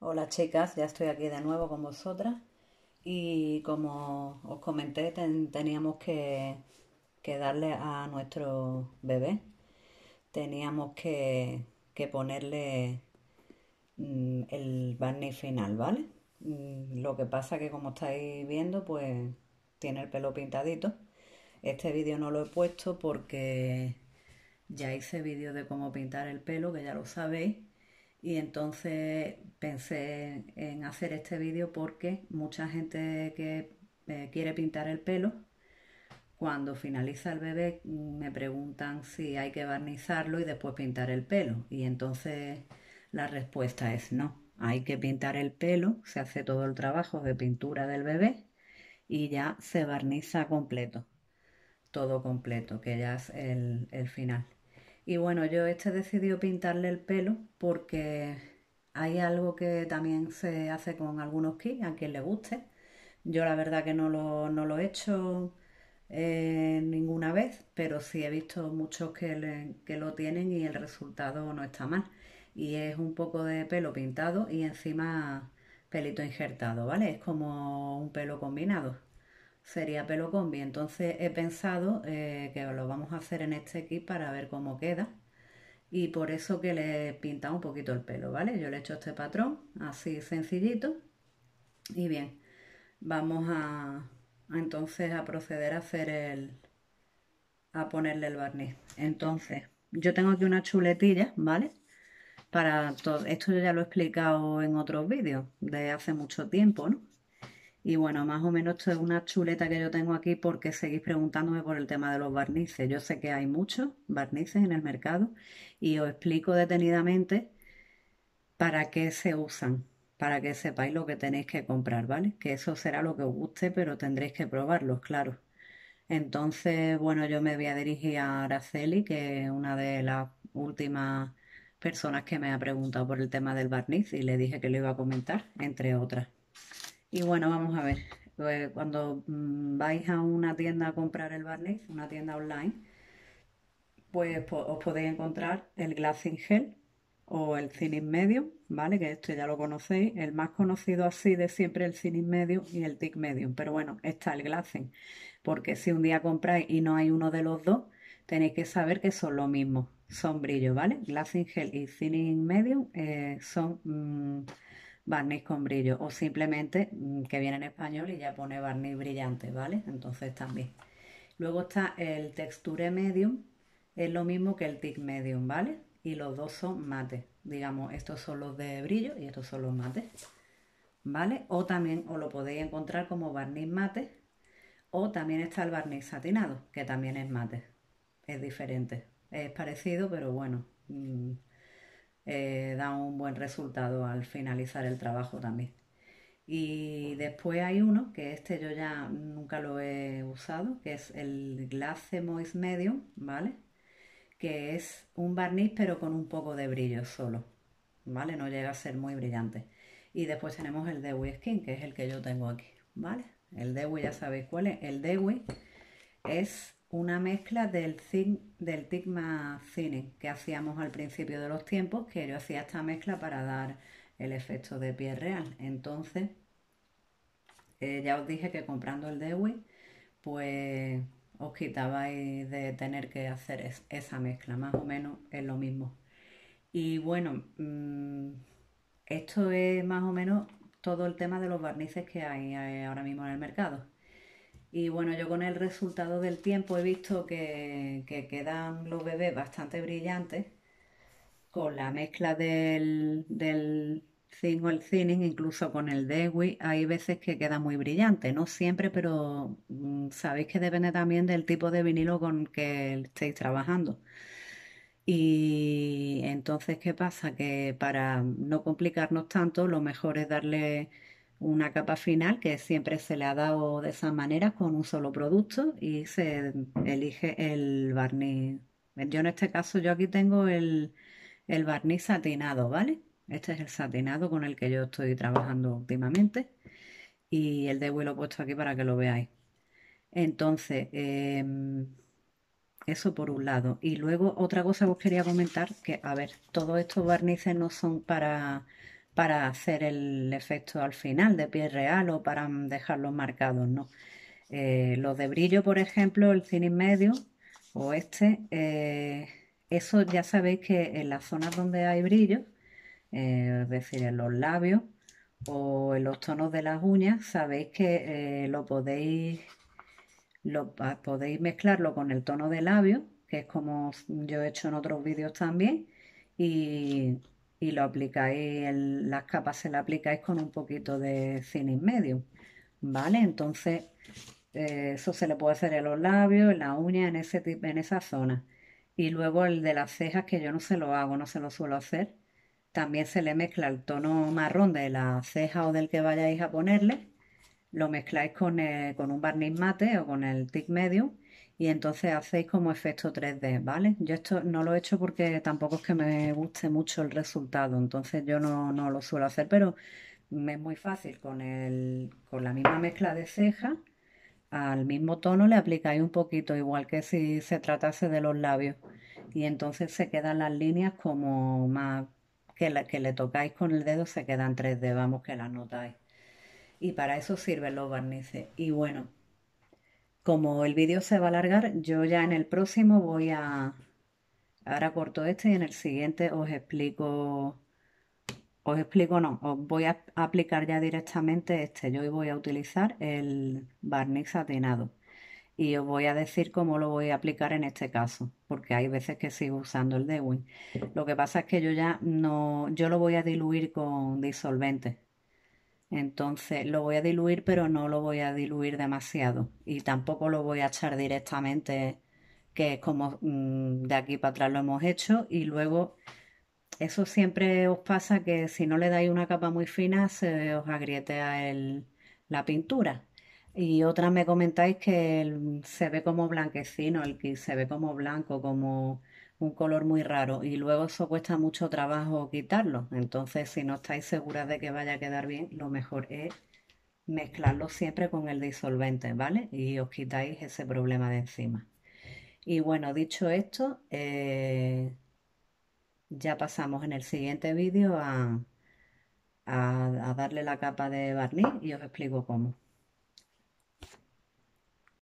Hola chicas, ya estoy aquí de nuevo con vosotras y como os comenté teníamos que, darle a nuestro bebé, teníamos que, ponerle mm, el barniz final, ¿vale? Mm, lo que pasa que como estáis viendo pues tiene el pelo pintadito. Este vídeo no lo he puesto porque ya hice vídeo de cómo pintar el pelo, que ya lo sabéis y entonces pensé en hacer este vídeo porque mucha gente que eh, quiere pintar el pelo, cuando finaliza el bebé mm, me preguntan si hay que barnizarlo y después pintar el pelo. Y entonces la respuesta es no. Hay que pintar el pelo, se hace todo el trabajo de pintura del bebé y ya se barniza completo, todo completo, que ya es el final. Y bueno, yo este decidió pintarle el pelo porque hay algo que también se hace con algunos kits, a quien le guste. Yo la verdad que no lo, he hecho eh, ninguna vez, pero sí he visto muchos que lo tienen y el resultado no está mal. Y es un poco de pelo pintado y encima pelito injertado, ¿vale? Es como un pelo combinado sería pelo combi. Entonces he pensado eh, que lo vamos a hacer en este kit para ver cómo queda. Y por eso que le he pintado un poquito el pelo, ¿vale? Yo le he hecho este patrón, así sencillito. Y bien, vamos a, entonces a proceder a hacer el... a ponerle el barniz. Entonces, yo tengo aquí una chuletilla, ¿vale? Para todo, esto ya lo he explicado en otros vídeos de hace mucho tiempo, ¿no? Y bueno, más o menos esto es una chuleta que yo tengo aquí porque seguís preguntándome por el tema de los barnices. Yo sé que hay muchos barnices en el mercado y os explico detenidamente para qué se usan, para que sepáis lo que tenéis que comprar, ¿vale? Que eso será lo que os guste, pero tendréis que probarlos, claro. Entonces, bueno, yo me voy a dirigir a Araceli, que es una de las últimas personas que me ha preguntado por el tema del barniz y le dije que lo iba a comentar, entre otras. Y bueno, vamos a ver. Eh, cuando mm, vais a una tienda a comprar el barniz, una tienda online, pues os podéis encontrar el Glassing Gel o el Thinning Medium, ¿vale? Que esto ya lo conocéis. El más conocido así de siempre el Thinning Medium y el Tic Medium. Pero bueno, está el Glassing. Porque si un día compráis y no hay uno de los dos, tenéis que saber que son lo mismo. Son brillos, ¿vale? Glassing Gel y Thinning Medium eh, son... Mm, barniz con brillo o simplemente mm, que viene en español y ya pone barniz brillante, ¿vale? Entonces también. Luego está el texture medium, es lo mismo que el tick medium, ¿vale? Y los dos son mates, digamos, estos son los de brillo y estos son los mates, ¿vale? O también os lo podéis encontrar como barniz mate o también está el barniz satinado, que también es mate, es diferente, es parecido, pero bueno. Mm, eh, da un buen resultado al finalizar el trabajo también. Y después hay uno, que este yo ya nunca lo he usado, que es el Glace Moist Medium, ¿vale? Que es un barniz pero con un poco de brillo solo, ¿vale? No llega a ser muy brillante. Y después tenemos el Dewy Skin, que es el que yo tengo aquí, ¿vale? El Dewy, ya sabéis cuál es. El Dewy es una mezcla del, del Tigma Cine que hacíamos al principio de los tiempos, que yo hacía esta mezcla para dar el efecto de piel real. Entonces, eh, ya os dije que comprando el Dewey, pues os quitabais de tener que hacer esa mezcla, más o menos es lo mismo. Y bueno, mm, esto es más o menos todo el tema de los barnices que hay eh, ahora mismo en el mercado. Y bueno, yo con el resultado del tiempo he visto que, que quedan los bebés bastante brillantes con la mezcla del, del zinc o el incluso con el dewi, hay veces que queda muy brillante, no siempre, pero mm, sabéis que depende también del tipo de vinilo con que estéis trabajando. Y entonces, ¿qué pasa? Que para no complicarnos tanto, lo mejor es darle una capa final que siempre se le ha dado de esa manera con un solo producto y se elige el barniz. Yo en este caso, yo aquí tengo el, el barniz satinado, ¿vale? Este es el satinado con el que yo estoy trabajando últimamente y el de lo he puesto aquí para que lo veáis. Entonces, em, eso por un lado. Y luego otra cosa que os quería comentar, que a ver, todos estos barnices no son para para hacer el efecto al final de pie real o para mm, dejarlos marcados, no. Eh, los de brillo, por ejemplo, el cine medio o este, eh, eso ya sabéis que en las zonas donde hay brillo, eh, es decir, en los labios o en los tonos de las uñas, sabéis que lo podéis lo ah, podéis mezclarlo con el tono de labio, que es como yo he hecho en otros vídeos también, y y lo aplicáis, las capas se las aplicáis con un poquito de y medio ¿vale? Entonces, eh, eso se le puede hacer en los labios, en la uña, en, ese, en esa zona. Y luego el de las cejas, que yo no se lo hago, no se lo suelo hacer, también se le mezcla el tono marrón de la ceja o del que vayáis a ponerle, lo mezcláis con, eh, un barniz mate o con el tic medium y entonces hacéis como efecto 3D, ¿vale? Yo esto no lo he hecho porque tampoco es que me guste mucho el resultado, entonces yo no, lo suelo hacer, pero me es muy fácil con, con la misma mezcla de cejas, al mismo tono le aplicáis un poquito, igual que si se tratase de los labios, y entonces se quedan las líneas como más que, la, que le tocáis con el dedo se quedan 3D, vamos que las notáis. Y para eso sirven los barnices. Y bueno, como el vídeo se va a alargar, yo ya en el próximo voy a... Ahora corto este y en el siguiente os explico... Os explico, no, os voy a aplicar ya directamente este. Yo hoy voy a utilizar el barniz satinado. Y os voy a decir cómo lo voy a aplicar en este caso, porque hay veces que sigo usando el Dewin. Lo que pasa es que yo ya no, yo lo voy a diluir con disolvente, entonces lo voy a diluir, pero no lo voy a diluir demasiado. Y tampoco lo voy a echar directamente, que es como mm, de aquí para atrás lo hemos hecho. Y luego, eso siempre os pasa que si no le dais una capa muy fina, se os agrietea el, la pintura. Y otras me comentáis que se ve como blanquecino, el que se ve como blanco, como un color muy raro y luego eso cuesta mucho trabajo quitarlo. Entonces, si no estáis seguras de que vaya a quedar bien, lo mejor es mezclarlo siempre con el disolvente, ¿vale? Y os quitáis ese problema de encima. Y bueno, dicho esto, eh, ya pasamos en el siguiente vídeo a darle la capa de barniz y os explico cómo.